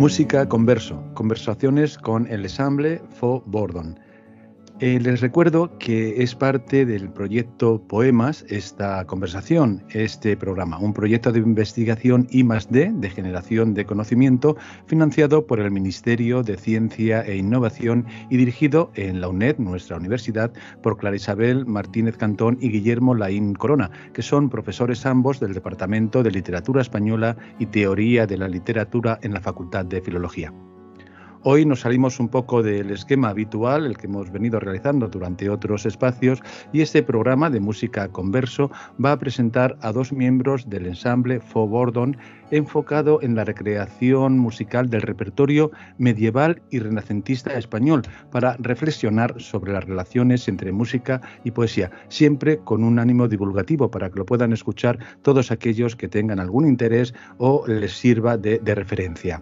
Música Converso, conversaciones con el ensamble Fo Bordon. Eh, les recuerdo que es parte del proyecto Poemas esta conversación, este programa, un proyecto de investigación I +D, de generación de conocimiento financiado por el Ministerio de Ciencia e Innovación y dirigido en la UNED, nuestra universidad, por Clara Isabel Martínez Cantón y Guillermo Laín Corona, que son profesores ambos del Departamento de Literatura Española y Teoría de la Literatura en la Facultad de Filología. Hoy nos salimos un poco del esquema habitual, el que hemos venido realizando durante otros espacios, y este programa de música converso va a presentar a dos miembros del ensamble Fo Bordon, enfocado en la recreación musical del repertorio medieval y renacentista español, para reflexionar sobre las relaciones entre música y poesía, siempre con un ánimo divulgativo para que lo puedan escuchar todos aquellos que tengan algún interés o les sirva de referencia.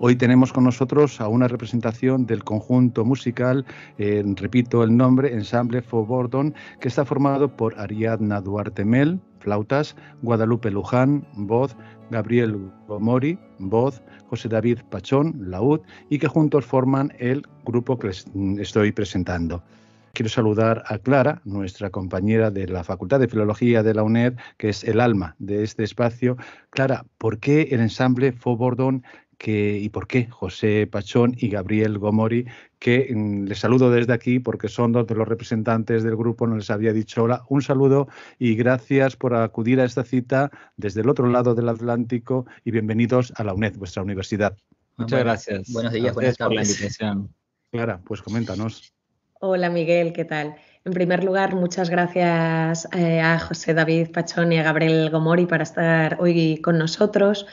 Hoy tenemos con nosotros a una representación del conjunto musical, eh, repito el nombre, Ensemble for Bordon, que está formado por Ariadna Duarte Mel, flautas, Guadalupe Luján, voz, Gabriel Gomori, voz, José David Pachón, laúd, y que juntos forman el grupo que les mm, estoy presentando. Quiero saludar a Clara, nuestra compañera de la Facultad de Filología de la UNED, que es el alma de este espacio. Clara, ¿por qué el ensamble Faux bordon? que, y por qué José Pachón y Gabriel Gomori, que mm, les saludo desde aquí porque son dos de los representantes del grupo, no les había dicho hola, un saludo y gracias por acudir a esta cita desde el otro lado del Atlántico y bienvenidos a la UNED, vuestra universidad. Muchas gracias. Buenos días, la invitación. Clara, pues coméntanos. Hola Miguel, ¿qué tal? En primer lugar, muchas gracias eh, a José David Pachón y a Gabriel Gomori por estar hoy con nosotros.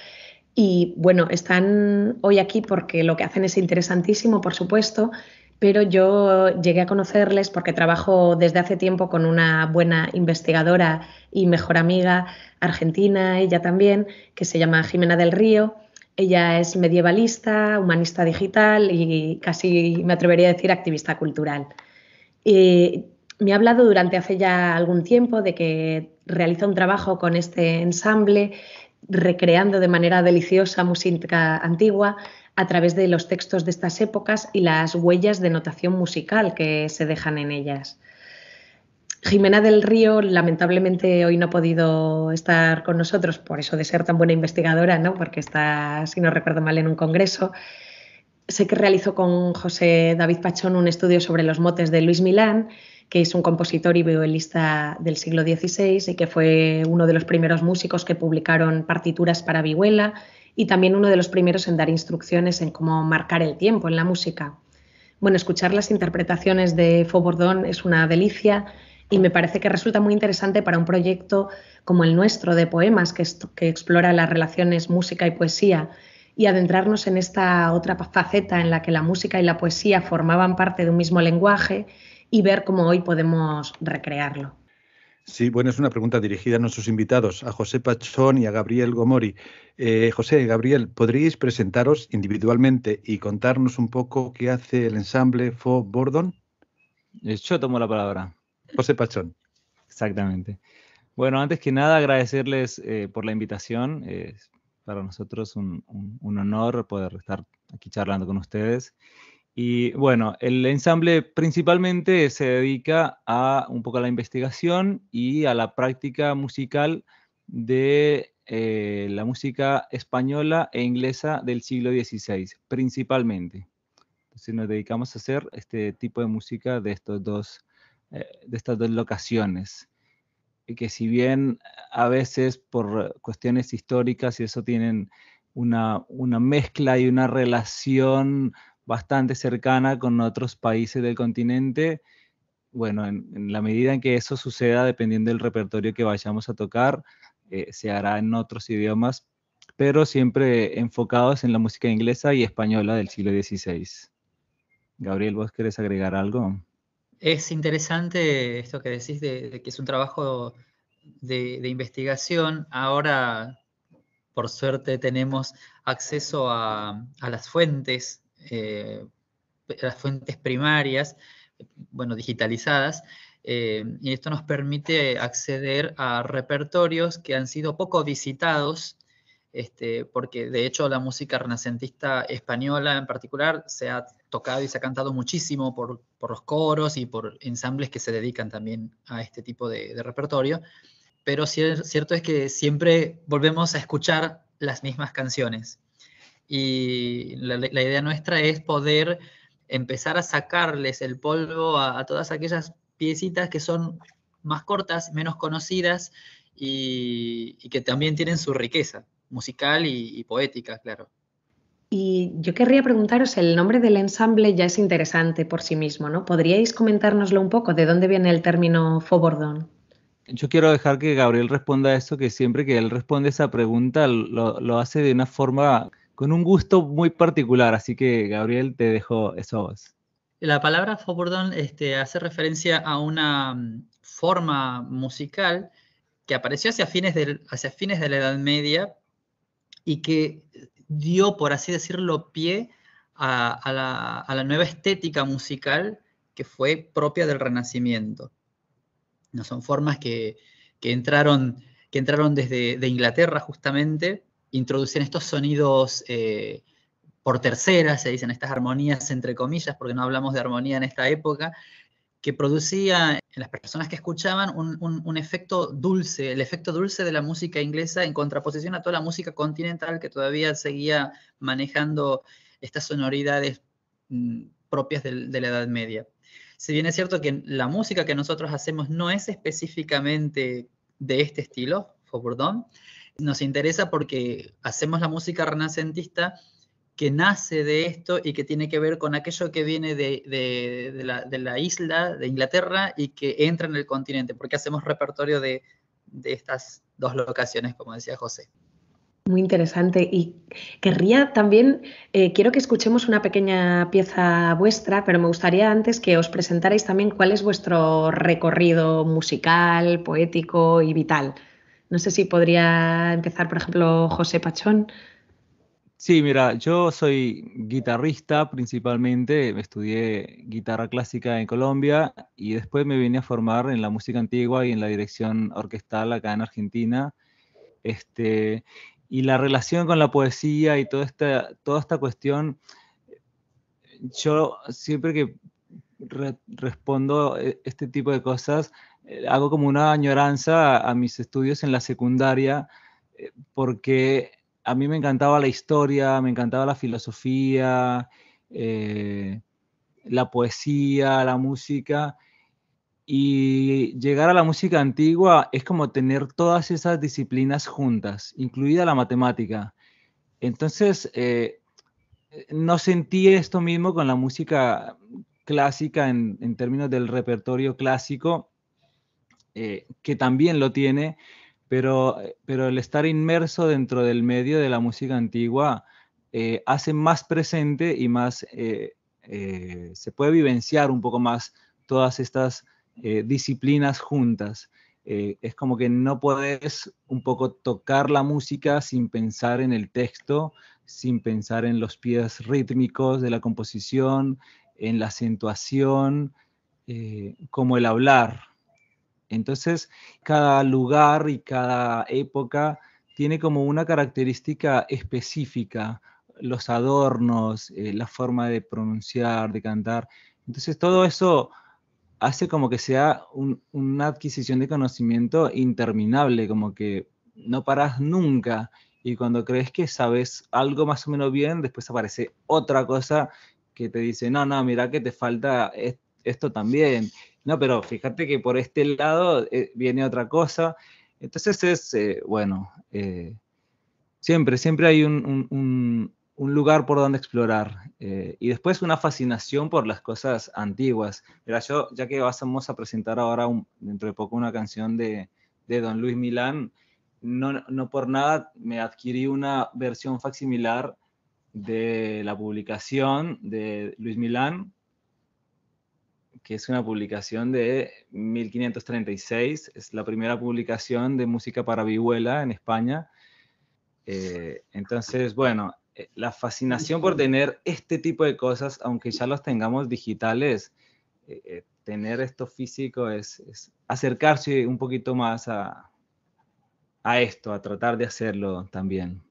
Y bueno, están hoy aquí porque lo que hacen es interesantísimo, por supuesto, pero yo llegué a conocerles porque trabajo desde hace tiempo con una buena investigadora y mejor amiga argentina, ella también, que se llama Jimena del Río. Ella es medievalista, humanista digital y casi me atrevería a decir activista cultural. me ha hablado durante hace ya algún tiempo de que realiza un trabajo con este ensamble recreando de manera deliciosa música antigua a través de los textos de estas épocas y las huellas de notación musical que se dejan en ellas. Jimena del Río lamentablemente hoy no ha podido estar con nosotros por eso de ser tan buena investigadora, ¿no? porque está, si no recuerdo mal, en un congreso. Sé que realizó con José David Pachón un estudio sobre los motes de Luis Milán que es un compositor y violista del siglo XVI y que fue uno de los primeros músicos que publicaron partituras para vihuela y también uno de los primeros en dar instrucciones en cómo marcar el tiempo en la música. Bueno, escuchar las interpretaciones de Fobordón es una delicia y me parece que resulta muy interesante para un proyecto como el nuestro de poemas que, que explora las relaciones música y poesía y adentrarnos en esta otra faceta en la que la música y la poesía formaban parte de un mismo lenguaje y ver cómo hoy podemos recrearlo. Sí, bueno, es una pregunta dirigida a nuestros invitados, a José Pachón y a Gabriel Gomori. Eh, José Gabriel, ¿podríais presentaros individualmente y contarnos un poco qué hace el ensamble Fo Bordon? Eh, yo tomo la palabra. José Pachón. Exactamente. Bueno, antes que nada, agradecerles eh, por la invitación. ...es para nosotros un honor poder estar aquí charlando con ustedes. Y bueno, el ensamble principalmente se dedica a un poco a la investigación y a la práctica musical de eh, la música española e inglesa del siglo XVI, principalmente. Entonces nos dedicamos a hacer este tipo de música de, estos dos, eh, de estas dos locaciones Y que si bien a veces por cuestiones históricas y eso tienen una, una mezcla y una relación bastante cercana con otros países del continente. Bueno, en, la medida en que eso suceda, dependiendo del repertorio que vayamos a tocar, eh, se hará en otros idiomas, pero siempre enfocados en la música inglesa y española del siglo XVI. Gabriel, ¿vos querés agregar algo? Es interesante esto que decís de, que es un trabajo de, investigación. Ahora, por suerte, tenemos acceso a, a las fuentes eh, las fuentes primarias, bueno, digitalizadas, eh, y esto nos permite acceder a repertorios que han sido poco visitados, este, porque de hecho la música renacentista española en particular se ha tocado y se ha cantado muchísimo por, los coros y por ensambles que se dedican también a este tipo de repertorio, pero cierto es que siempre volvemos a escuchar las mismas canciones y la, idea nuestra es poder empezar a sacarles el polvo a, todas aquellas piecitas que son más cortas, menos conocidas y, que también tienen su riqueza musical y, poética, claro. Y yo querría preguntaros, el nombre del ensamble ya es interesante por sí mismo, ¿no? ¿Podríais comentárnoslo un poco? ¿De dónde viene el término Fobordón? Yo quiero dejar que Gabriel responda a eso, que siempre que él responde esa pregunta lo hace de una forma con un gusto muy particular. Así que, Gabriel, te dejo eso a La palabra Fobordón este, hace referencia a una mm, forma musical que apareció hacia fines, de la Edad Media y que dio, por así decirlo, pie a, la, nueva estética musical que fue propia del Renacimiento. No son formas que, entraron, que entraron desde de Inglaterra justamente introducían estos sonidos eh, por terceras, se dicen estas armonías entre comillas, porque no hablamos de armonía en esta época, que producía en las personas que escuchaban un, efecto dulce, el efecto dulce de la música inglesa en contraposición a toda la música continental que todavía seguía manejando estas sonoridades mm, propias de, la Edad Media. Si bien es cierto que la música que nosotros hacemos no es específicamente de este estilo, nos interesa porque hacemos la música renacentista que nace de esto y que tiene que ver con aquello que viene de, la, isla, de Inglaterra, y que entra en el continente, porque hacemos repertorio de, estas dos locaciones, como decía José. Muy interesante. Y querría también, eh, quiero que escuchemos una pequeña pieza vuestra, pero me gustaría antes que os presentarais también cuál es vuestro recorrido musical, poético y vital. No sé si podría empezar, por ejemplo, José Pachón. Sí, mira, yo soy guitarrista principalmente, estudié guitarra clásica en Colombia y después me vine a formar en la música antigua y en la dirección orquestal acá en Argentina. Este, y la relación con la poesía y toda esta, toda esta cuestión, yo siempre que respondo eh, este tipo de cosas, eh, hago como una añoranza a, mis estudios en la secundaria, eh, porque a mí me encantaba la historia, me encantaba la filosofía, eh, la poesía, la música. Y llegar a la música antigua es como tener todas esas disciplinas juntas, incluida la matemática. Entonces, no sentí esto mismo con la música clásica en, en términos del repertorio clásico, eh, que también lo tiene, eh, pero, el estar inmerso dentro del medio de la música antigua eh, hace más presente y más, se puede vivenciar un poco más todas estas disciplinas juntas. es como que no puedes un poco tocar la música sin pensar en el texto, sin pensar en los pies rítmicos de la composición, en la acentuación, como el hablar, entonces, cada lugar y cada época tiene como una característica específica, los adornos, eh, la forma de pronunciar, de cantar. Entonces, todo eso hace como que sea una adquisición de conocimiento interminable, como que no paras nunca. Y cuando crees que sabes algo más o menos bien, después aparece otra cosa que te dice, no, no, mira que te falta esto también. No, pero fíjate que por este lado eh, viene otra cosa. Entonces es, eh, bueno, eh, siempre, siempre hay un, lugar por donde explorar. y después una fascinación por las cosas antiguas. yo, ya que vamos a presentar ahora dentro de poco una canción de, Don Luis Milán, no, no, por nada me adquirí una versión facsimilar de la publicación de Luis Milán, que es una publicación de 1536, es la primera publicación de música para vihuela en España. Eh, entonces, bueno, eh, la fascinación por tener este tipo de cosas, aunque ya los tengamos digitales, eh, tener esto físico es, acercarse un poquito más a esto, a tratar de hacerlo también.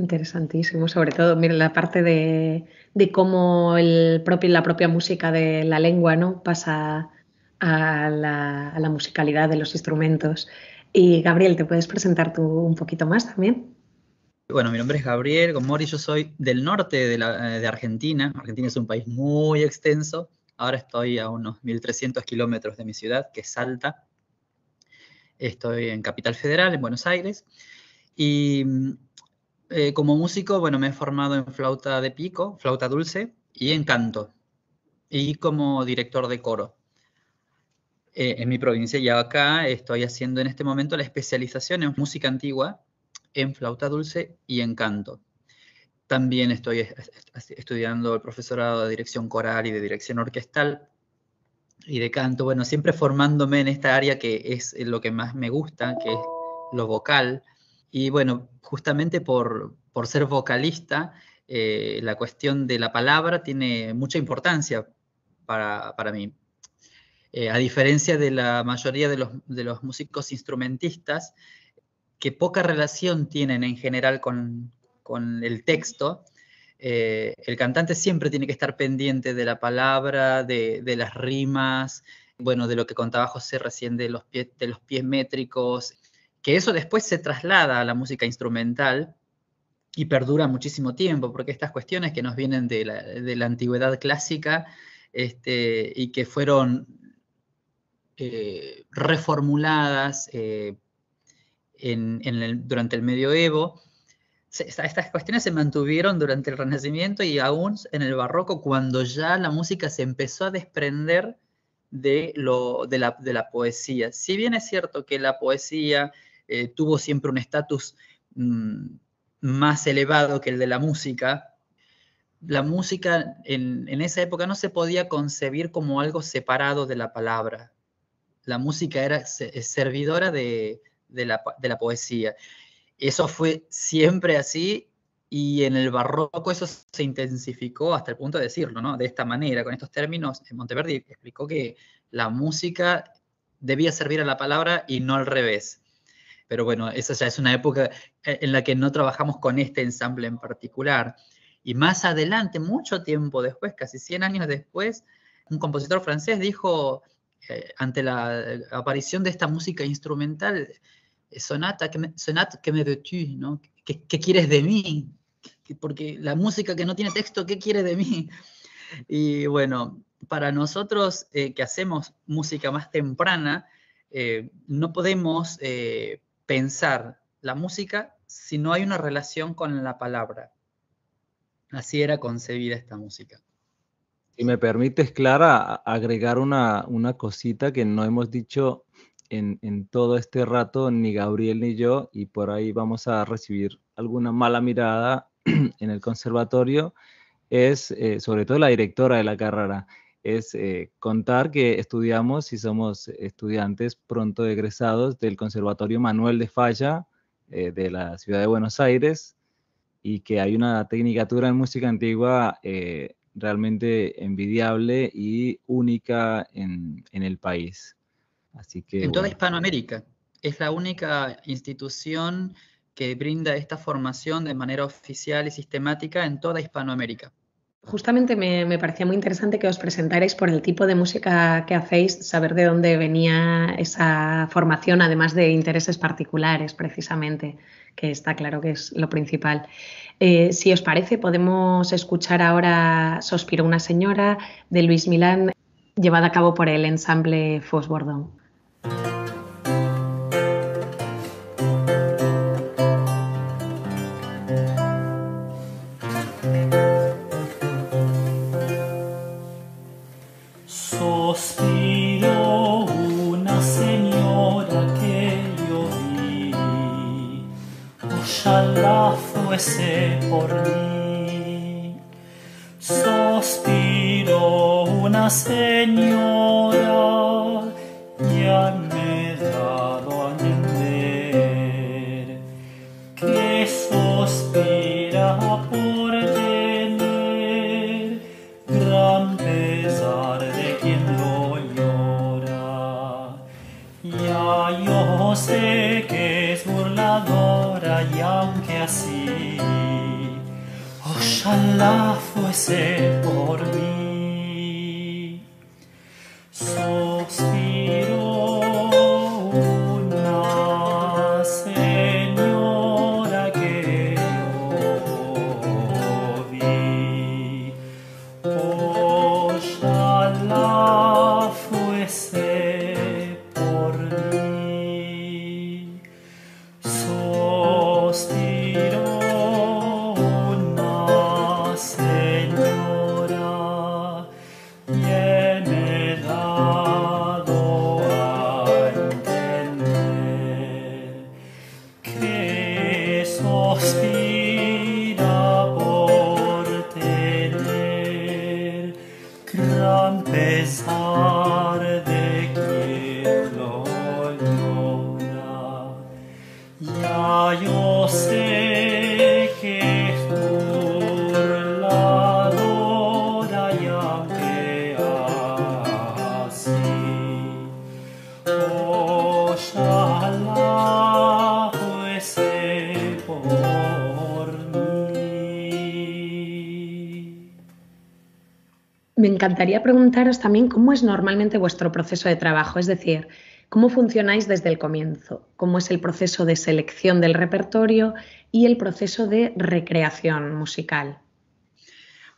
Interesantísimo, sobre todo, mira, la parte de, cómo el propio, la propia música de la lengua ¿no? pasa a la, musicalidad de los instrumentos. Y Gabriel, ¿te puedes presentar tú un poquito más también? Bueno, mi nombre es Gabriel Gomori, yo soy del norte de, eh, de Argentina. Argentina es un país muy extenso. Ahora estoy a unos 1.300 kilómetros de mi ciudad, que es Salta. Estoy en Capital Federal, en Buenos Aires. Y mm, eh, como músico, bueno, me he formado en flauta de pico, flauta dulce y en canto. Y como director de coro. Eh, en mi provincia y acá estoy haciendo en este momento la especialización en música antigua, en flauta dulce y en canto. También estoy estudiando el profesorado de dirección coral y de dirección orquestal y de canto. Bueno, siempre formándome en esta área que es lo que más me gusta, que es lo vocal y bueno, justamente por, ser vocalista, eh, la cuestión de la palabra tiene mucha importancia para, mí. Eh, a diferencia de la mayoría de los, músicos instrumentistas, que poca relación tienen en general con, el texto, eh, el cantante siempre tiene que estar pendiente de la palabra, de, las rimas, bueno, de lo que contaba José recién de los, pies de los pies métricos, que eso después se traslada a la música instrumental y perdura muchísimo tiempo, porque estas cuestiones que nos vienen de la, antigüedad clásica este, y que fueron eh, reformuladas eh, en, durante el medioevo, estas cuestiones se mantuvieron durante el Renacimiento y aún en el Barroco, cuando ya la música se empezó a desprender de, de, la, de la poesía. Si bien es cierto que la poesía eh, tuvo siempre un estatus mm, más elevado que el de la música, la música en, esa época no se podía concebir como algo separado de la palabra. La música era eh, servidora de, la, de la poesía. Eso fue siempre así y en el barroco eso se intensificó hasta el punto de decirlo, ¿no? De esta manera, con estos términos, Monteverdi explicó que la música debía servir a la palabra y no al revés pero bueno, esa ya es una época eh, en la que no trabajamos con este ensamble en particular. Y más adelante, mucho tiempo después, casi 100 años después, un compositor francés dijo, eh, ante la eh, aparición de esta música instrumental, sonata, que me, sonata, que me tu ¿no? ¿Qué, quieres de mí? Porque la música que no tiene texto, ¿qué quieres de mí? Y bueno, para nosotros que hacemos música más temprana, no podemos pensar la música si no hay una relación con la palabra. Así era concebida esta música. Si me permites, Clara, agregar una, una cosita que no hemos dicho en, en, todo este rato, ni Gabriel ni yo, y por ahí vamos a recibir alguna mala mirada en el conservatorio, es eh, sobre todo la directora de la carrera es eh, contar que estudiamos y somos estudiantes pronto egresados del Conservatorio Manuel de Falla eh, de la ciudad de Buenos Aires y que hay una tecnicatura en música antigua eh, realmente envidiable y única en, el país. Así que, en toda Hispanoamérica. Es la única institución que brinda esta formación de manera oficial y sistemática en toda Hispanoamérica justamente me, parecía muy interesante que os presentarais por el tipo de música que hacéis, saber de dónde venía esa formación, además de intereses particulares, precisamente, que está claro que es lo principal. Eh, si os parece, podemos escuchar ahora Sospiro una señora de Luis Milán, llevada a cabo por el ensamble Fosbordón. pesar de quien lo llora. Ya yo sé que es burladora y aunque así, ojalá fuese por mí. encantaría preguntaros también cómo es normalmente vuestro proceso de trabajo, es decir, cómo funcionáis desde el comienzo, cómo es el proceso de selección del repertorio y el proceso de recreación musical.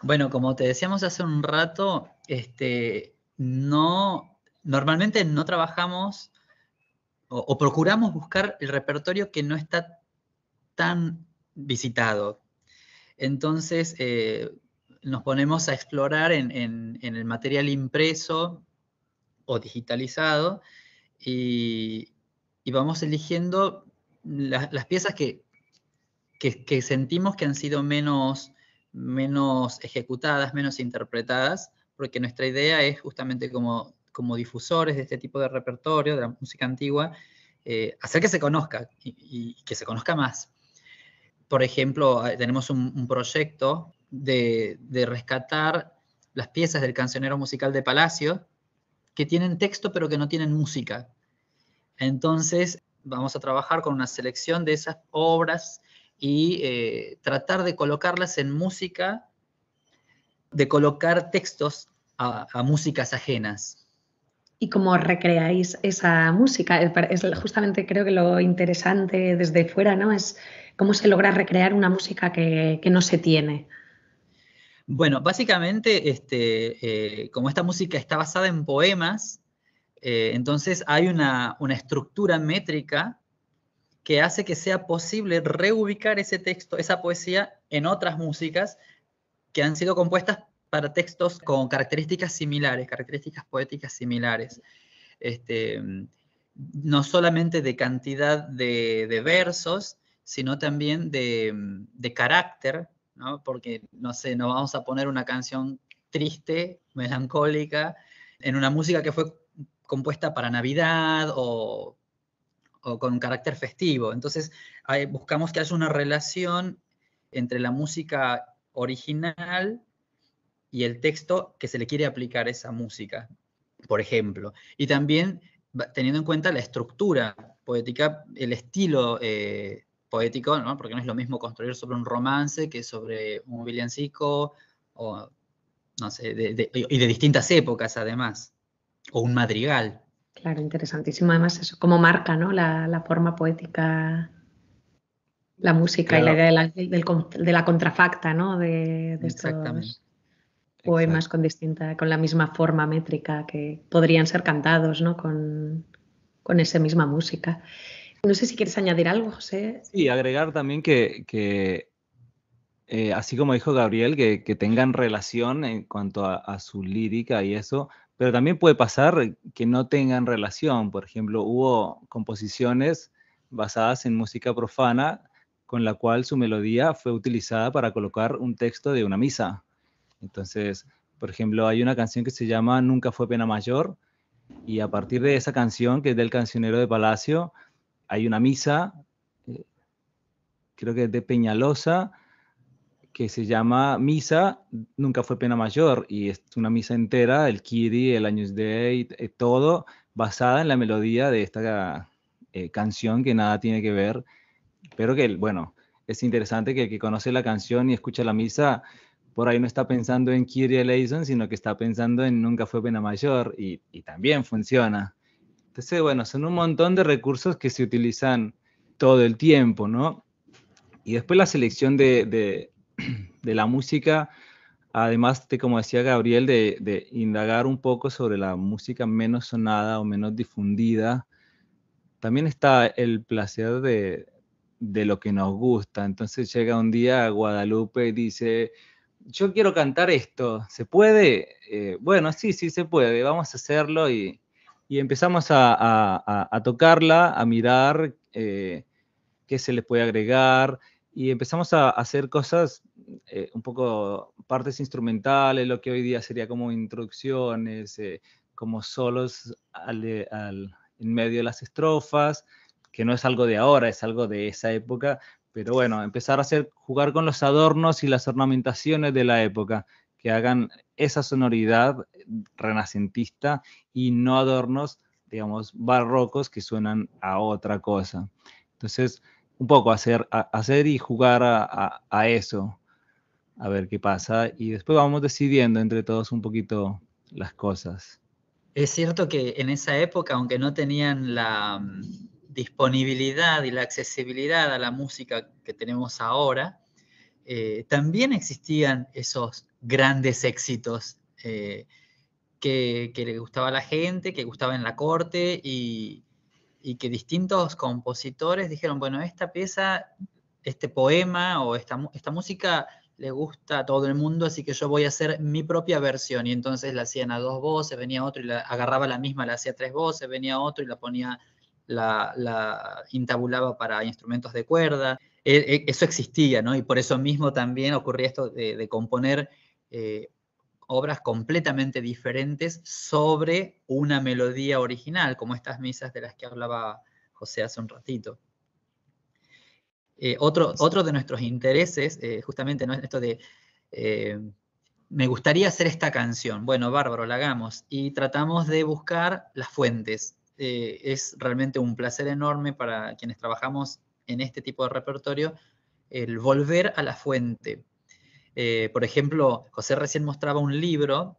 Bueno, como te decíamos hace un rato, este, no, normalmente no trabajamos o, procuramos buscar el repertorio que no está tan visitado. Entonces, eh, nos ponemos a explorar en, el material impreso o digitalizado y, vamos eligiendo las piezas que, sentimos que han sido menos, menos ejecutadas, menos interpretadas, porque nuestra idea es justamente como, como difusores de este tipo de repertorio, de la música antigua, eh, hacer que se conozca y, que se conozca más. Por ejemplo, eh, tenemos un, un proyecto de, rescatar las piezas del cancionero musical de Palacio, que tienen texto pero que no tienen música. Entonces, vamos a trabajar con una selección de esas obras y eh, tratar de colocarlas en música, de colocar textos a, músicas ajenas. ¿Y cómo recreáis esa música? Es justamente creo que lo interesante desde fuera, ¿no? Es cómo se logra recrear una música que no se tiene. Bueno, básicamente, este, eh, como esta música está basada en poemas, eh, entonces hay una, estructura métrica que hace que sea posible reubicar ese texto, esa poesía, en otras músicas que han sido compuestas para textos con características similares, características poéticas similares. Este, mm, no solamente de cantidad de, versos, sino también de mm, carácter, porque, no sé, no vamos a poner una canción triste, melancólica, en una música que fue compuesta para Navidad o, con carácter festivo. Entonces, buscamos que haya una relación entre la música original y el texto que se le quiere aplicar a esa música, por ejemplo. Y también teniendo en cuenta la estructura poética, el estilo eh, poético, ¿no? porque no es lo mismo construir sobre un romance que sobre un villancico, o no sé, y de distintas épocas además, o un madrigal. Claro, interesantísimo. Además, eso como marca ¿no? la, forma poética, la música y la idea de la, contrafacta ¿no? de, de estos poemas con, distinta, con la misma forma métrica que podrían ser cantados ¿no? con, con esa misma música. No sé si quieres añadir algo, José. Sí, agregar también que, eh, así como dijo Gabriel, que, tengan relación en cuanto a su lírica y eso, pero también puede pasar que no tengan relación. Por ejemplo, hubo composiciones basadas en música profana con la cual su melodía fue utilizada para colocar un texto de una misa. Entonces, por ejemplo, hay una canción que se llama Nunca fue pena mayor y a partir de esa canción, que es del cancionero de Palacio, hay una misa, eh, creo que es de Peñalosa, que se llama Misa, nunca fue pena mayor, y es una misa entera, el Kiri, el Años Day, eh, todo basada en la melodía de esta eh, canción que nada tiene que ver, pero que, bueno, es interesante que el que conoce la canción y escucha la misa, por ahí no está pensando en Kiri Eleison, sino que está pensando en Nunca fue pena mayor, y también funciona. Entonces, bueno, son un montón de recursos que se utilizan todo el tiempo, ¿no? Y después la selección de, la música, además de, como decía Gabriel, de, indagar un poco sobre la música menos sonada o menos difundida, también está el placer de, lo que nos gusta. Entonces llega un día a Guadalupe y dice, yo quiero cantar esto, ¿se puede? Eh, bueno, sí, sí se puede, vamos a hacerlo y y empezamos a, tocarla, a mirar eh, qué se les puede agregar y empezamos a hacer cosas, eh, un poco partes instrumentales, lo que hoy día sería como introducciones, eh, como solos en medio de las estrofas, que no es algo de ahora, es algo de esa época, pero bueno, empezar a hacer, jugar con los adornos y las ornamentaciones de la época, que hagan esa sonoridad renacentista y no adornos, digamos, barrocos que suenan a otra cosa. Entonces, un poco hacer, hacer y jugar a, eso, a ver qué pasa, y después vamos decidiendo entre todos un poquito las cosas. Es cierto que en esa época, aunque no tenían la mm, disponibilidad y la accesibilidad a la música que tenemos ahora, eh, también existían esos grandes éxitos eh, que, le gustaba a la gente, que gustaba en la corte y, que distintos compositores dijeron, bueno, esta pieza, este poema o esta, música le gusta a todo el mundo, así que yo voy a hacer mi propia versión. Y entonces la hacían a dos voces, venía otro y la, agarraba la misma, la hacía a tres voces, venía otro y la ponía, la, la intabulaba para instrumentos de cuerda. E, e, eso existía, ¿no? Y por eso mismo también ocurría esto de, componer eh, obras completamente diferentes sobre una melodía original, como estas misas de las que hablaba José hace un ratito. Eh, otro, otro, de nuestros intereses, eh, justamente, ¿no? esto de me gustaría hacer esta canción. Bueno, bárbaro, la hagamos. Y tratamos de buscar las fuentes. es realmente un placer enorme para quienes trabajamos en este tipo de repertorio el volver a la fuente. Eh, por ejemplo, José recién mostraba un libro,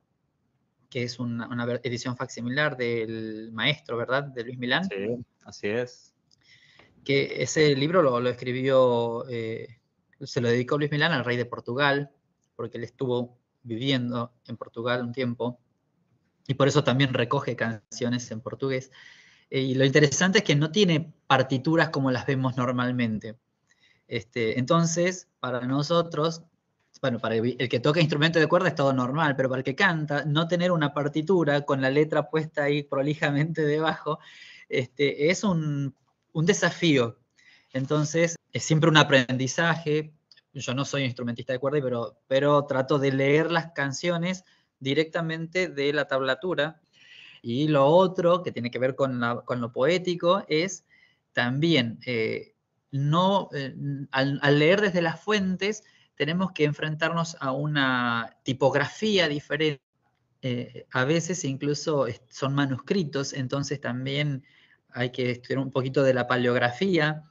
que es una, edición facsimilar del maestro, ¿verdad? De Luis Milán. Sí, así es. Que ese libro lo, escribió, eh, se lo dedicó Luis Milán al rey de Portugal, porque él estuvo viviendo en Portugal un tiempo, y por eso también recoge canciones en portugués. Eh, y lo interesante es que no tiene partituras como las vemos normalmente. Este, entonces, para nosotros, bueno, para el, que toca instrumento de cuerda es todo normal, pero para el que canta, no tener una partitura con la letra puesta ahí prolijamente debajo, este, es un, desafío. Entonces, es siempre un aprendizaje. Yo no soy instrumentista de cuerda, pero, pero trato de leer las canciones directamente de la tablatura. Y lo otro que tiene que ver con, con lo poético es también eh, no, eh, al, leer desde las fuentes tenemos que enfrentarnos a una tipografía diferente. Eh, a veces incluso son manuscritos, entonces también hay que estudiar un poquito de la paleografía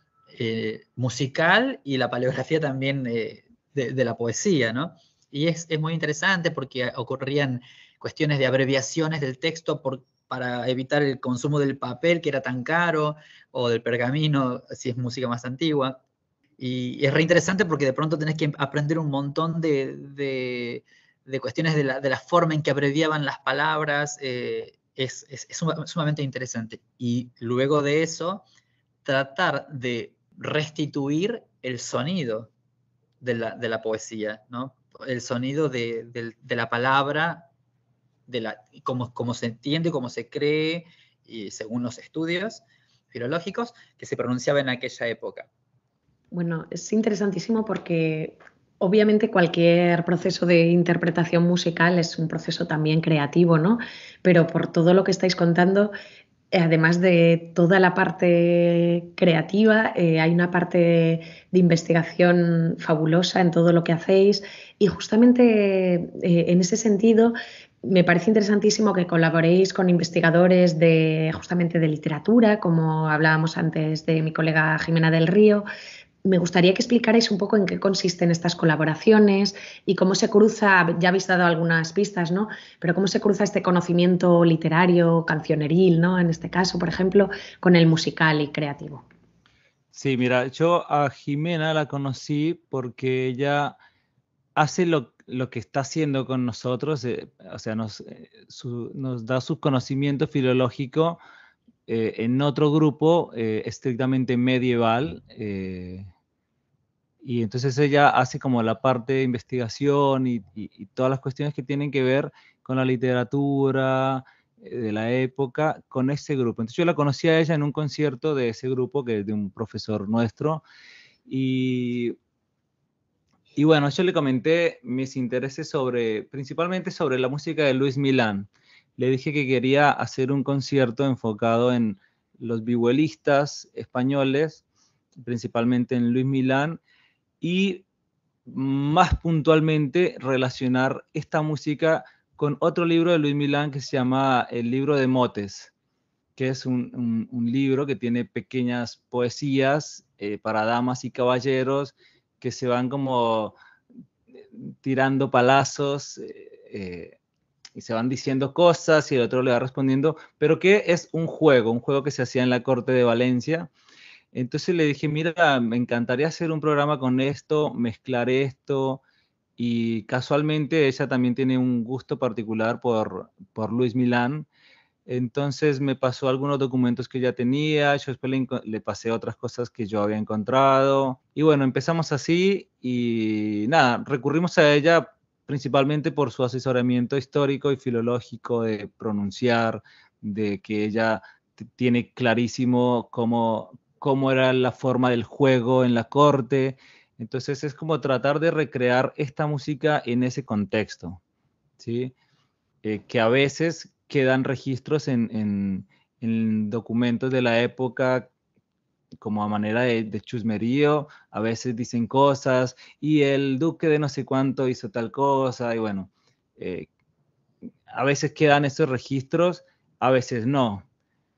musical y la paleografía también de, la poesía, ¿no? Y es, es muy interesante porque ocurrían cuestiones de abreviaciones del texto por para evitar el consumo del papel que era tan caro o del pergamino si es música más antigua. Y es reinteresante porque de pronto tenés que aprender un montón de, de, cuestiones de la, de la, forma en que abreviaban las palabras. Eh, es, sumamente interesante. Y luego de eso, tratar de restituir el sonido de la, de la poesía, ¿no? el sonido de, de, de, la palabra de como, se entiende, cómo se cree, y según los estudios filológicos, que se pronunciaba en aquella época. Bueno, es interesantísimo porque obviamente cualquier proceso de interpretación musical es un proceso también creativo, ¿no? Pero por todo lo que estáis contando, además de toda la parte creativa, eh, hay una parte de investigación fabulosa en todo lo que hacéis. Y justamente eh, en ese sentido, me parece interesantísimo que colaboréis con investigadores de justamente de literatura, como hablábamos antes de mi colega Jimena del Río. Me gustaría que explicarais un poco en qué consisten estas colaboraciones y cómo se cruza, ya habéis dado algunas pistas, ¿no? Pero cómo se cruza este conocimiento literario, cancioneril, ¿no? En este caso, por ejemplo, con el musical y creativo. Sí, mira, yo a Jimena la conocí porque ella hace lo lo que está haciendo con nosotros, eh, o sea, nos, eh, nos, da su conocimiento filológico eh, en otro grupo estrictamente medieval. y entonces ella hace como la parte de investigación y, y, todas las cuestiones que tienen que ver con la literatura de la época con ese grupo. Entonces yo la conocí a ella en un concierto de ese grupo, que es de un profesor nuestro, y y bueno, yo le comenté mis intereses sobre, principalmente sobre la música de Luis Milán. Le dije que quería hacer un concierto enfocado en los vihuelistas españoles, principalmente en Luis Milán, y más puntualmente relacionar esta música con otro libro de Luis Milán que se llama El libro de motes, que es un, libro que tiene pequeñas poesías eh, para damas y caballeros que se van como eh, tirando palazos eh, y se van diciendo cosas y el otro le va respondiendo, pero que es un juego, un juego que se hacía en la corte de Valencia. Entonces le dije, mira, me encantaría hacer un programa con esto, mezclar esto. Y casualmente ella también tiene un gusto particular por Luis Milán. Entonces me pasó algunos documentos que ya tenía, yo después le, pasé otras cosas que yo había encontrado. Y bueno, empezamos así y nada, recurrimos a ella principalmente por su asesoramiento histórico y filológico de pronunciar, de que ella tiene clarísimo cómo, cómo era la forma del juego en la corte. Entonces es como tratar de recrear esta música en ese contexto, ¿sí? Eh, que a veces quedan registros en, en, documentos de la época como a manera de, de, chusmerío, a veces dicen cosas y el duque de no sé cuánto hizo tal cosa y bueno, eh, a veces quedan esos registros, a veces no,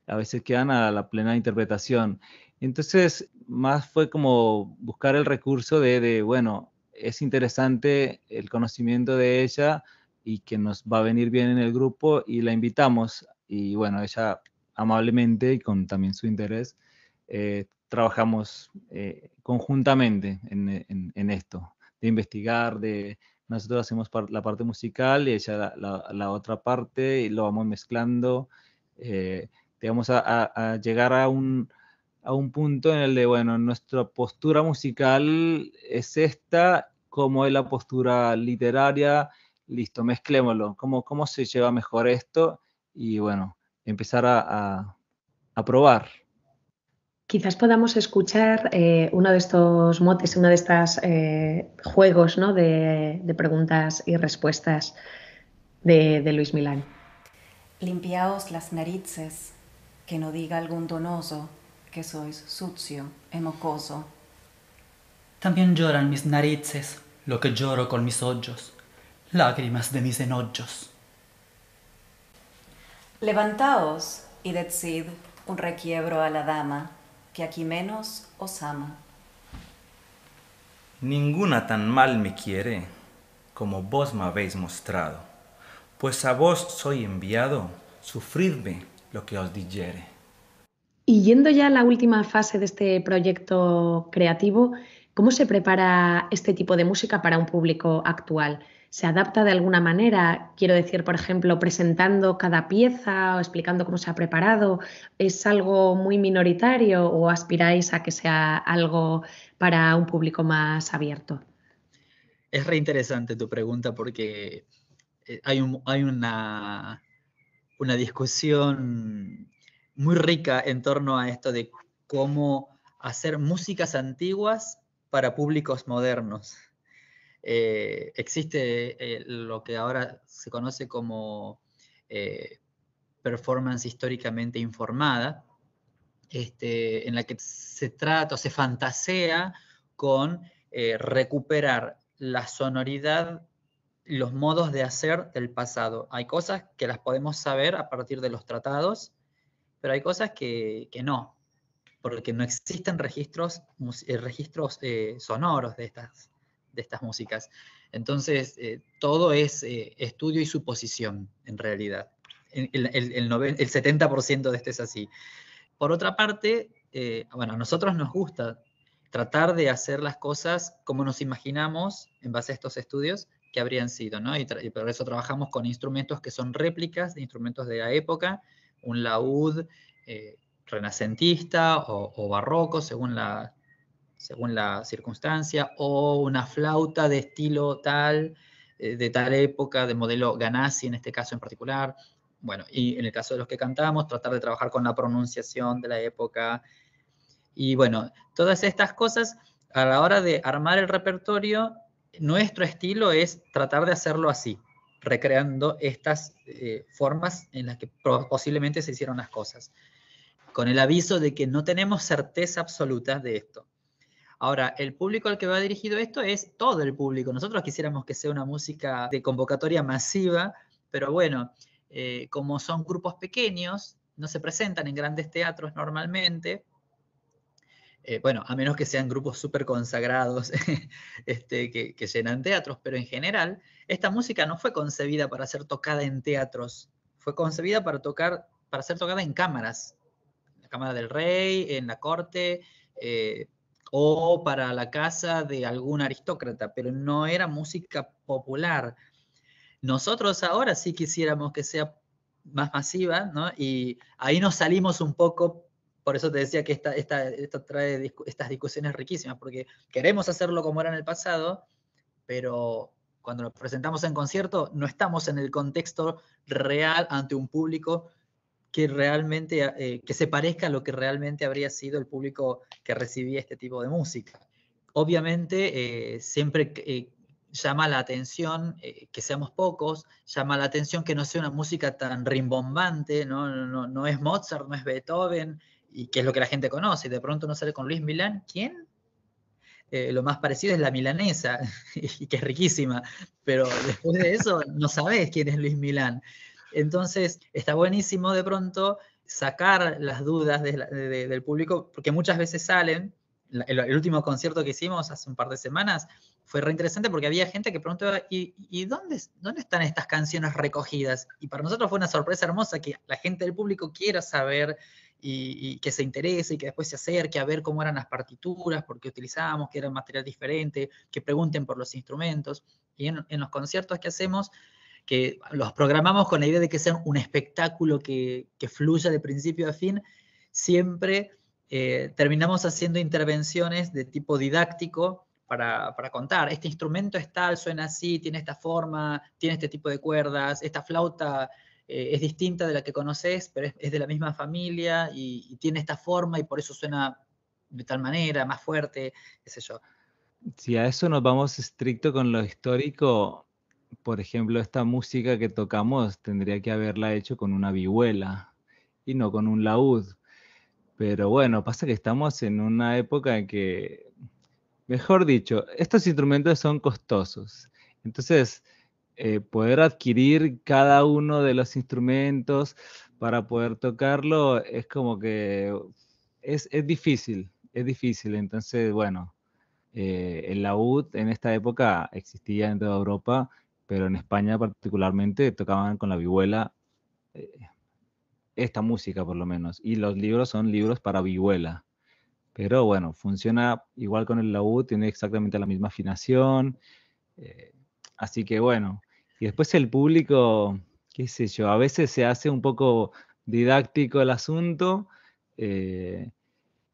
a veces quedan a la plena interpretación. Entonces, más fue como buscar el recurso de, de bueno, es interesante el conocimiento de ella, y que nos va a venir bien en el grupo y la invitamos. Y bueno, ella amablemente y con también su interés, eh, trabajamos eh, conjuntamente en, en, esto, de investigar, de nosotros hacemos la parte musical y ella la, otra parte y lo vamos mezclando, eh, a, a llegar a un, a un punto en el de, bueno, nuestra postura musical es esta, como es la postura literaria, listo, mezclémoslo, ¿cómo, se lleva mejor esto? Y bueno, empezar a, probar. Quizás podamos escuchar eh, uno de estos motes, uno de estos eh, juegos ¿no? de, preguntas y respuestas de, Luis Milán. Limpiaos las narices, que no diga algún donoso que sois sucio y mocoso. También lloran mis narices lo que lloro con mis ojos lágrimas de mis enojos. Levantaos y decid un requiebro a la dama, que aquí menos os ama. Ninguna tan mal me quiere como vos me habéis mostrado, pues a vos soy enviado, sufridme lo que os digiere. Y yendo ya a la última fase de este proyecto creativo, ¿cómo se prepara este tipo de música para un público actual? se adapta de alguna manera, quiero decir, por ejemplo, presentando cada pieza o explicando cómo se ha preparado, ¿es algo muy minoritario o aspiráis a que sea algo para un público más abierto? Es reinteresante tu pregunta porque eh, hay, hay una, una discusión muy rica en torno a esto de cómo hacer músicas antiguas para públicos modernos. Eh, existe eh, lo que ahora se conoce como eh, performance históricamente informada, este, en la que se trata o se fantasea con recuperar la sonoridad, los modos de hacer del pasado. Hay cosas que las podemos saber a partir de los tratados, pero hay cosas que, no, porque no existen registros, registros sonoros de estas de estas músicas. Entonces, eh, todo es eh, estudio y suposición, en realidad. El, el, el, 70% de este es así. Por otra parte, eh, bueno, a nosotros nos gusta tratar de hacer las cosas como nos imaginamos en base a estos estudios que habrían sido, ¿no? Y, por eso trabajamos con instrumentos que son réplicas de instrumentos de la época, un laúd renacentista o barroco, según la, según la circunstancia, o una flauta de estilo tal, eh, de tal época, de modelo Ganassi en este caso en particular. Bueno, y en el caso de los que cantamos, tratar de trabajar con la pronunciación de la época. Y bueno, todas estas cosas, a la hora de armar el repertorio, nuestro estilo es tratar de hacerlo así, recreando estas eh, formas en las que posiblemente se hicieron las cosas, con el aviso de que no tenemos certeza absoluta de esto Ahora, el público al que va dirigido esto es todo el público. Nosotros quisiéramos que sea una música de convocatoria masiva, pero bueno, eh, como son grupos pequeños, no se presentan en grandes teatros normalmente. Eh, bueno, a menos que sean grupos súper consagrados este, que, llenan teatros, pero en general, esta música no fue concebida para ser tocada en teatros, fue concebida para, tocar, para ser tocada en cámaras, en la Cámara del Rey, en la Corte, eh, o para la casa de algún aristócrata, pero no era música popular. Nosotros ahora sí quisiéramos que sea más masiva, ¿no? Y ahí nos salimos un poco, por eso te decía que esta, trae estas discusiones riquísimas, porque queremos hacerlo como era en el pasado, pero cuando lo presentamos en concierto no estamos en el contexto real ante un público que realmente, eh, que se parezca a lo que realmente habría sido el público que recibía este tipo de música. Obviamente, eh, siempre eh, llama la atención que seamos pocos, llama la atención que no sea una música tan rimbombante, ¿no? No, no, no es Mozart, no es Beethoven, y que es lo que la gente conoce, y de pronto no sale con Luis Milán, ¿quién? lo más parecido es la milanesa, y que es riquísima, pero después de eso no sabes quién es Luis Milán. Entonces, está buenísimo de pronto sacar las dudas del público, porque muchas veces salen. El, último concierto que hicimos hace un par de semanas fue reinteresante porque había gente que preguntaba ¿y, dónde, dónde están estas canciones recogidas? Y para nosotros fue una sorpresa hermosa que la gente del público quiera saber y, que se interese y que después se acerque a ver cómo eran las partituras, por qué utilizábamos, que era material diferente, que pregunten por los instrumentos. Y en, los conciertos que hacemos que los programamos con la idea de que sea un espectáculo que, fluya de principio a fin, siempre eh, terminamos haciendo intervenciones de tipo didáctico para, para, contar. Este instrumento es tal, suena así, tiene esta forma, tiene este tipo de cuerdas, esta flauta eh, es distinta de la que conoces, pero es, de la misma familia y, y, tiene esta forma y por eso suena de tal manera, más fuerte, qué sé yo. Si a eso nos vamos estricto con lo histórico, por ejemplo, esta música que tocamos tendría que haberla hecho con una vihuela y no con un laúd. Pero bueno, pasa que estamos en una época en que, mejor dicho, estos instrumentos son costosos. Entonces, eh, poder adquirir cada uno de los instrumentos para poder tocarlo es como que es, difícil, es difícil. Entonces, bueno, eh, el laúd en esta época existía en toda Europa pero en España particularmente tocaban con la vihuela eh, esta música por lo menos, y los libros son libros para vihuela. Pero bueno, funciona igual con el laúd, tiene exactamente la misma afinación, eh, así que bueno, y después el público, qué sé yo, a veces se hace un poco didáctico el asunto. Eh,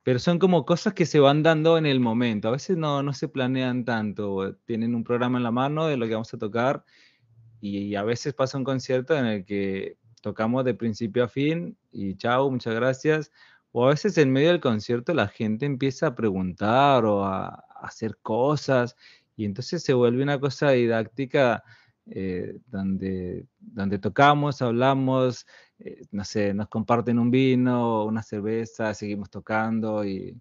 pero son como cosas que se van dando en el momento. A veces no, no se planean tanto. Tienen un programa en la mano de lo que vamos a tocar y a veces pasa un concierto en el que tocamos de principio a fin y chao, muchas gracias. O a veces en medio del concierto la gente empieza a preguntar o a, a hacer cosas y entonces se vuelve una cosa didáctica eh, donde, donde tocamos, hablamos, eh, no sé, nos comparten un vino, una cerveza, seguimos tocando y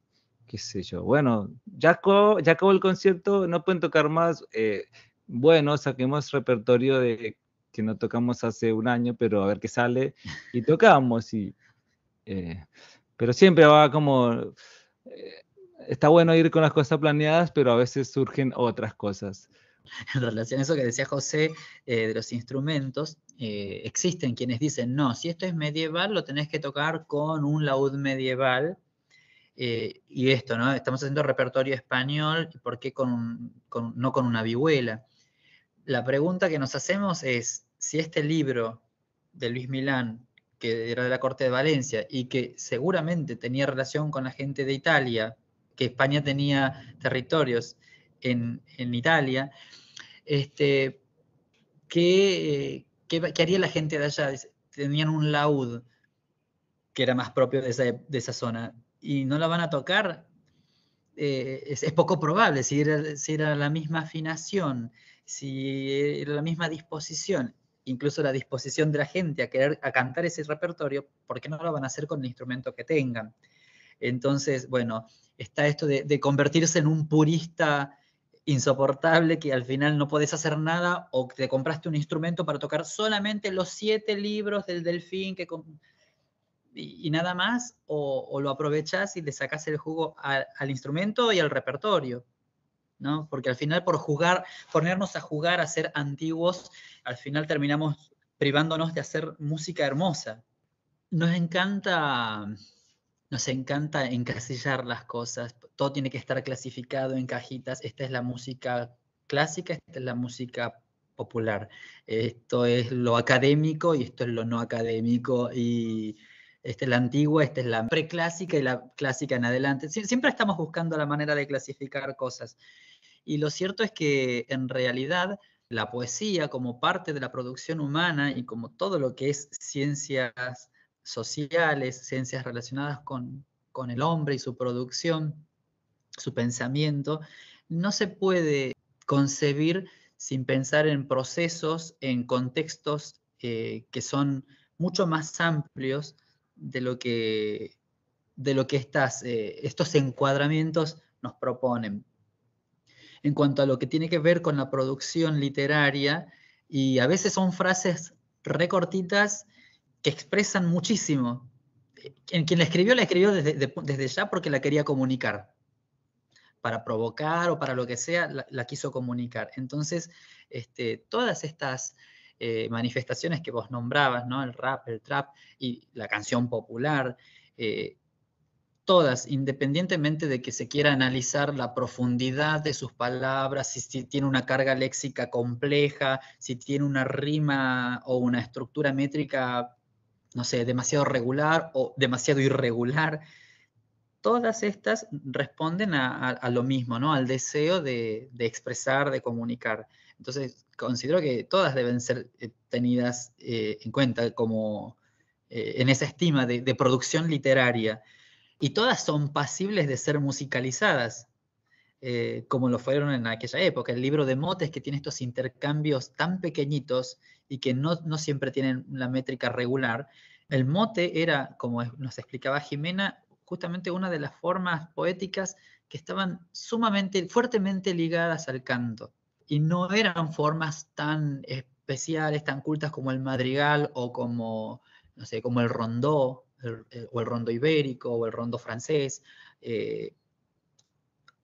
qué sé yo. Bueno, ya acabó, ya acabó el concierto, no pueden tocar más. Eh, bueno, saquemos repertorio de que no tocamos hace un año, pero a ver qué sale y tocamos. Y, pero siempre va como... Está bueno ir con las cosas planeadas, pero a veces surgen otras cosas en relación a eso que decía José eh, de los instrumentos, eh, existen quienes dicen, no, si esto es medieval, lo tenés que tocar con un laúd medieval. Eh, y esto, ¿no? Estamos haciendo repertorio español, ¿por qué no con una vihuela? La pregunta que nos hacemos es, si este libro de Luis Milán, que era de la Corte de Valencia y que seguramente tenía relación con la gente de Italia, que España tenía territorios, en, Italia, este, ¿qué, qué, haría la gente de allá? Tenían un laúd que era más propio de esa, de esa zona y no la van a tocar. Eh, es, poco probable si era, si era la misma afinación, si era la misma disposición incluso la disposición de la gente a querer a cantar ese repertorio, ¿por qué no lo van a hacer con el instrumento que tengan. Entonces, bueno, está esto de, de convertirse en un purista insoportable que al final no puedes hacer nada o te compraste un instrumento para tocar solamente los siete libros del delfín que y, nada más, o, lo aprovechás y le sacás el jugo al instrumento y al repertorio. ¿no? Porque al final por jugar, ponernos a jugar, a ser antiguos, al final terminamos privándonos de hacer música hermosa. Nos encanta nos encanta encasillar las cosas, todo tiene que estar clasificado en cajitas, esta es la música clásica, esta es la música popular, esto es lo académico y esto es lo no académico y esta es la antigua, esta es la preclásica y la clásica en adelante. siempre estamos buscando la manera de clasificar cosas. Y lo cierto es que en realidad la poesía como parte de la producción humana y como todo lo que es ciencias sociales, ciencias relacionadas con, el hombre y su producción, su pensamiento, no se puede concebir sin pensar en procesos, en contextos eh, que son mucho más amplios de lo que, de lo que estas, eh, estos encuadramientos nos proponen. En cuanto a lo que tiene que ver con la producción literaria, y a veces son frases recortitas que expresan muchísimo. Quien, quien la escribió, la escribió desde, ya porque la quería comunicar. Para provocar o para lo que sea, la, quiso comunicar. Entonces, este, todas estas eh, manifestaciones que vos nombrabas, ¿no? el rap, el trap y la canción popular, eh, todas, independientemente de que se quiera analizar la profundidad de sus palabras, si, tiene una carga léxica compleja, si tiene una rima o una estructura métrica no sé, demasiado regular o demasiado irregular. Todas estas responden a, lo mismo, ¿no? Al deseo de, expresar, de comunicar. Entonces, considero que todas deben ser eh, tenidas eh, en cuenta como eh, en esa estima de, de producción literaria. Y todas son pasibles de ser musicalizadas. Eh, como lo fueron en aquella época. El libro de motes que tiene estos intercambios tan pequeñitos y que no, siempre tienen la métrica regular. El mote era, como nos explicaba Jimena, justamente una de las formas poéticas que estaban sumamente, fuertemente ligadas al canto. Y no eran formas tan especiales, tan cultas como el madrigal o como, no sé, como el rondó o el rondo ibérico o el rondo francés. Eh,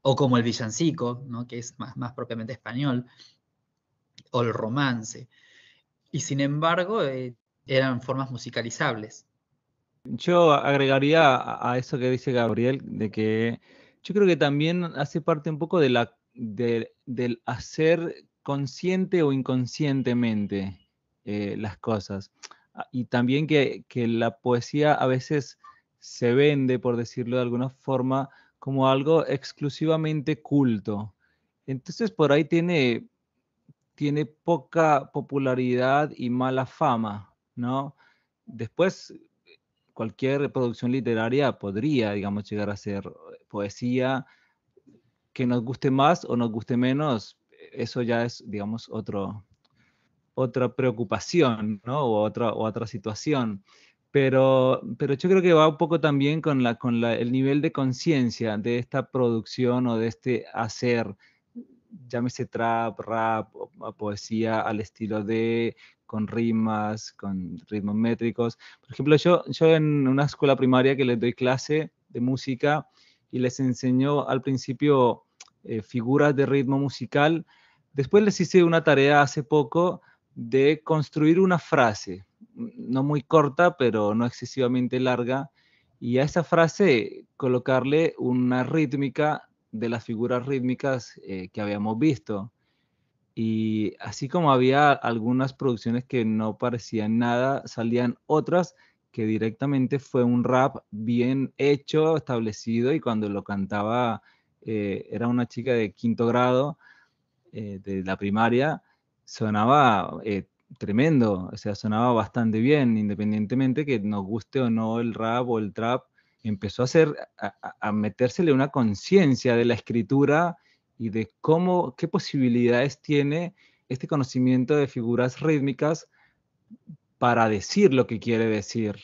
o como el villancico, ¿no? que es más, propiamente español, o el romance. Y sin embargo, eh, eran formas musicalizables. Yo agregaría a eso que dice Gabriel, de que yo creo que también hace parte un poco de la, del hacer consciente o inconscientemente eh, las cosas. Ah, y también que, la poesía a veces se vende, por decirlo de alguna forma, como algo exclusivamente culto. Entonces por ahí tiene, tiene poca popularidad y mala fama, ¿no? Después cualquier producción literaria podría, digamos, llegar a ser eh, poesía que nos guste más o nos guste menos, eso ya es, digamos, otro, otra preocupación, ¿no? otra, o otra situación. Pero, yo creo que va un poco también con, el nivel de conciencia de esta producción o de este hacer, llámese trap, rap, poesía al estilo de, con rimas, con ritmos métricos. Por ejemplo, yo, yo en una escuela primaria que les doy clase de música y les enseñó al principio eh, figuras de ritmo musical, después les hice una tarea hace poco de construir una frase, no muy corta, pero no excesivamente larga, y a esa frase colocarle una rítmica de las figuras rítmicas eh, que habíamos visto. Y así como había algunas producciones que no parecían nada, salían otras que directamente fue un rap bien hecho, establecido, y cuando lo cantaba eh, era una chica de quinto grado, eh, de la primaria, sonaba eh, tremendo, o sea, sonaba bastante bien, independientemente que nos guste o no el rap o el trap, empezó a, hacer, a, a metérsele una conciencia de la escritura y de cómo, qué posibilidades tiene este conocimiento de figuras rítmicas para decir lo que quiere decir.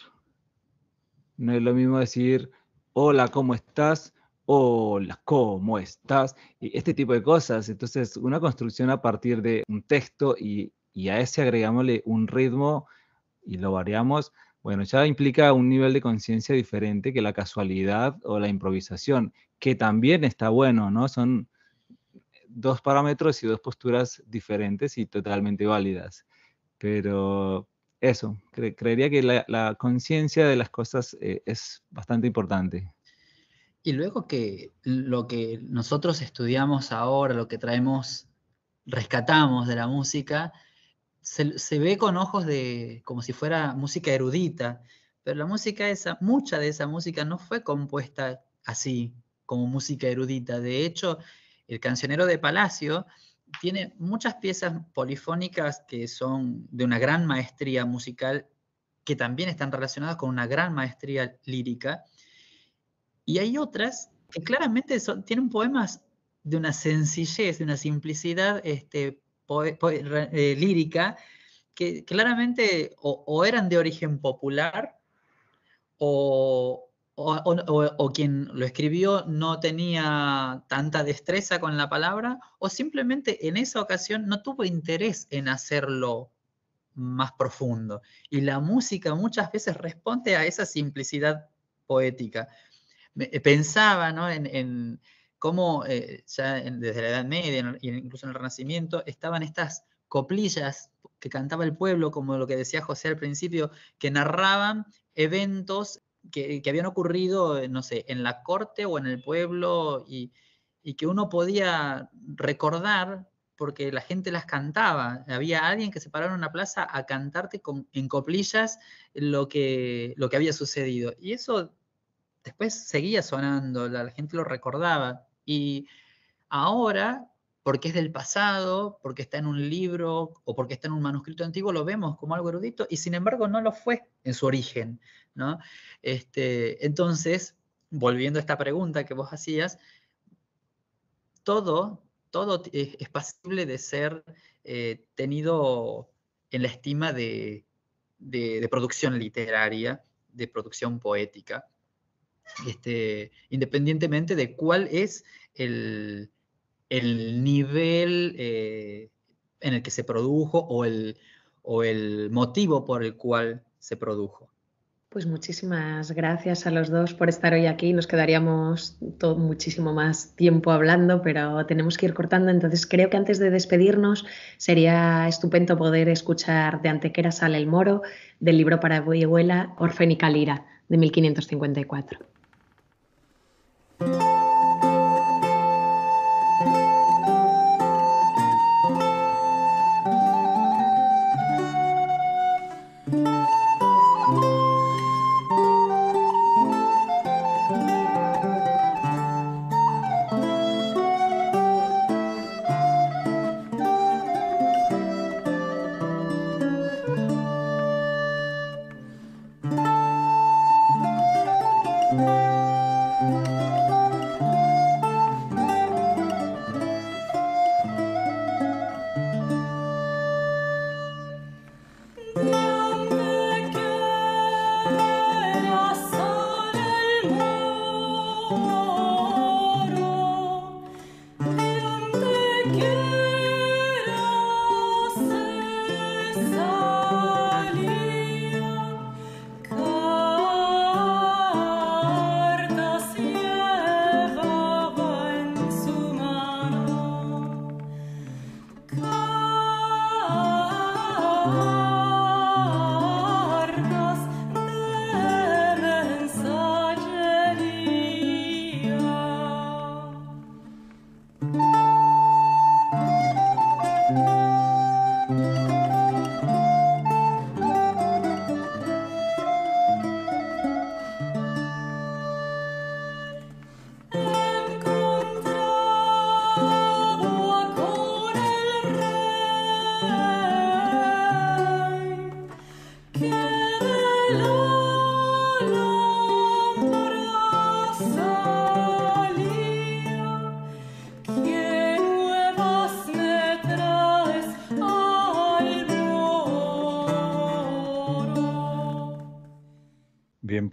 No es lo mismo decir, hola, ¿cómo estás? hola, ¿cómo estás? Este tipo de cosas. Entonces, una construcción a partir de un texto y, a ese agregámosle un ritmo y lo variamos, bueno, ya implica un nivel de conciencia diferente que la casualidad o la improvisación, que también está bueno, ¿no? Son dos parámetros y dos posturas diferentes y totalmente válidas. Pero eso, creería que la, conciencia de las cosas eh, es bastante importante. Y luego que lo que nosotros estudiamos ahora, lo que traemos, rescatamos de la música, se, ve con ojos de como si fuera música erudita, pero la música esa, mucha de esa música no fue compuesta así, como música erudita. De hecho, el cancionero de Palacio tiene muchas piezas polifónicas que son de una gran maestría musical, que también están relacionadas con una gran maestría lírica y hay otras que claramente tienen poemas de una sencillez, de una simplicidad este, eh, lírica, que claramente o, eran de origen popular, o, quien lo escribió no tenía tanta destreza con la palabra, o simplemente en esa ocasión no tuvo interés en hacerlo más profundo. Y la música muchas veces responde a esa simplicidad poética. Eh, pensaba en, cómo eh, ya desde la Edad Media e incluso en el Renacimiento estaban estas coplillas que cantaba el pueblo, como lo que decía José al principio, que narraban eventos que, habían ocurrido, eh, no sé, en la corte o en el pueblo y, que uno podía recordar porque la gente las cantaba. Había alguien que se paraba en una plaza a cantarte con, en coplillas lo que, lo que había sucedido. Y eso después seguía sonando, la, gente lo recordaba. Y ahora, porque es del pasado, porque está en un libro o porque está en un manuscrito antiguo, lo vemos como algo erudito y sin embargo no lo fue en su origen. ¿no? Este, entonces, volviendo a esta pregunta que vos hacías, todo, todo es posible de ser eh, tenido en la estima de, de producción literaria, de producción poética este, independientemente de cuál es el, nivel eh, en el que se produjo o el, o el motivo por el cual se produjo. Pues muchísimas gracias a los dos por estar hoy aquí. Nos quedaríamos todo, muchísimo más tiempo hablando, pero tenemos que ir cortando. Entonces creo que antes de despedirnos sería estupendo poder escuchar de Antequera Sale el Moro, del libro para y Orfen y Calira de 1554.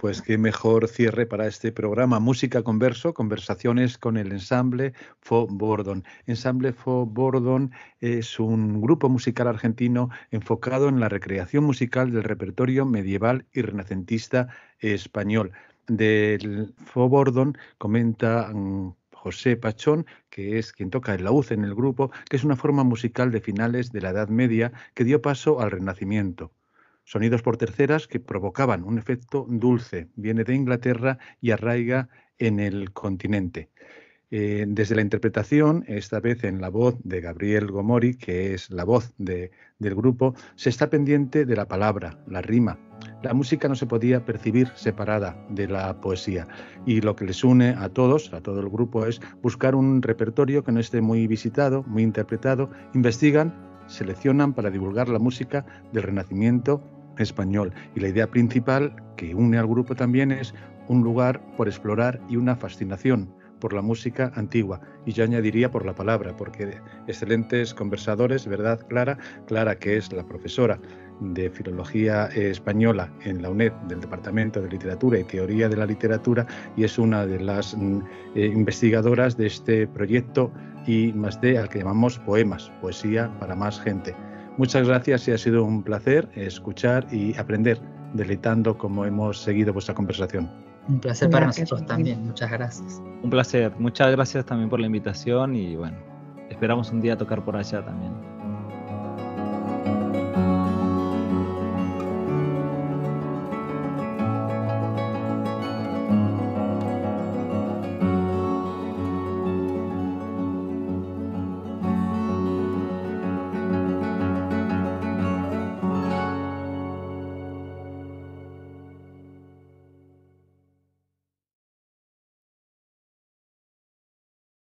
Pues qué mejor cierre para este programa. Música Converso, conversaciones con el ensamble Fo Bordon. Ensamble Fo Bordon es un grupo musical argentino enfocado en la recreación musical del repertorio medieval y renacentista español. Del Fo Bordon comenta mm, José Pachón, que es quien toca el laúd en el grupo, que es una forma musical de finales de la Edad Media que dio paso al Renacimiento sonidos por terceras que provocaban un efecto dulce. Viene de Inglaterra y arraiga en el continente. Eh, desde la interpretación, esta vez en la voz de Gabriel Gomori, que es la voz del grupo, se está pendiente de la palabra, la rima. La música no se podía percibir separada de la poesía y lo que les une a todos, a todo el grupo, es buscar un repertorio que no esté muy visitado, muy interpretado. Investigan, seleccionan para divulgar la música del Renacimiento español. Y la idea principal que une al grupo también es un lugar por explorar y una fascinación por la música antigua. Y yo añadiría por la palabra, porque excelentes conversadores, ¿verdad, Clara? Clara, que es la profesora de Filología eh, Española en la UNED del Departamento de Literatura y Teoría de la Literatura y es una de las mm, eh, investigadoras de este proyecto y más de al que llamamos Poemas, Poesía para más gente. Muchas gracias y ha sido un placer escuchar y aprender, delitando como hemos seguido vuestra conversación. Un placer para nosotros también, muchas gracias. Un placer, muchas gracias también por la invitación y bueno, esperamos un día tocar por allá también.